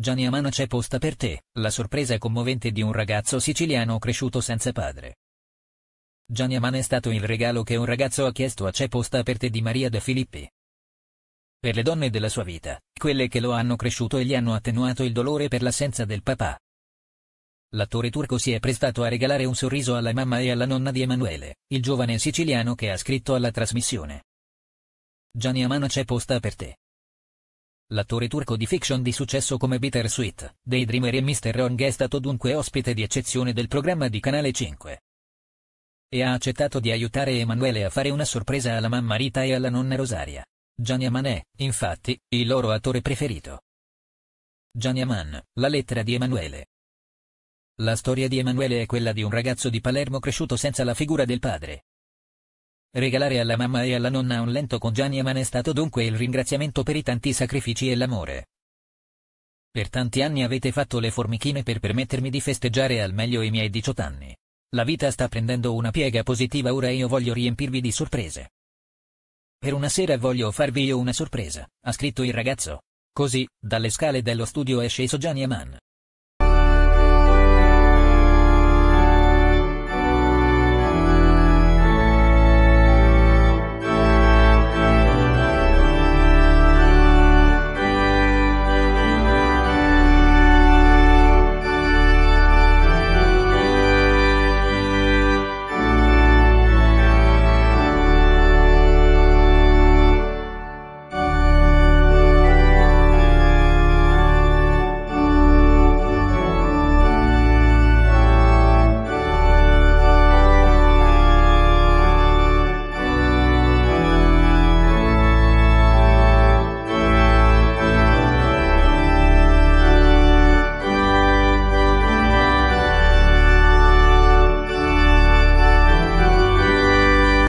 Gianni Amano c'è posta per te, la sorpresa commovente di un ragazzo siciliano cresciuto senza padre. Gianni Amano è stato il regalo che un ragazzo ha chiesto a C'è posta per te di Maria De Filippi. Per le donne della sua vita, quelle che lo hanno cresciuto e gli hanno attenuato il dolore per l'assenza del papà. L'attore turco si è prestato a regalare un sorriso alla mamma e alla nonna di Emanuele, il giovane siciliano che ha scritto alla trasmissione. Gianni Amano c'è posta per te. L'attore turco di fiction di successo come Bittersweet, Daydreamer e Mr. Wrong è stato dunque ospite di eccezione del programma di Canale 5. E ha accettato di aiutare Emanuele a fare una sorpresa alla mamma Rita e alla nonna Rosaria. Gianni Aman è, infatti, il loro attore preferito. Gianni Aman, la lettera di Emanuele. La storia di Emanuele è quella di un ragazzo di Palermo cresciuto senza la figura del padre, Regalare alla mamma e alla nonna un lento con Gianni Eman è stato dunque il ringraziamento per i tanti sacrifici e l'amore. Per tanti anni avete fatto le formichine per permettermi di festeggiare al meglio i miei 18 anni. La vita sta prendendo una piega positiva ora e io voglio riempirvi di sorprese. Per una sera voglio farvi io una sorpresa, ha scritto il ragazzo. Così, dalle scale dello studio è sceso Gianni Eman.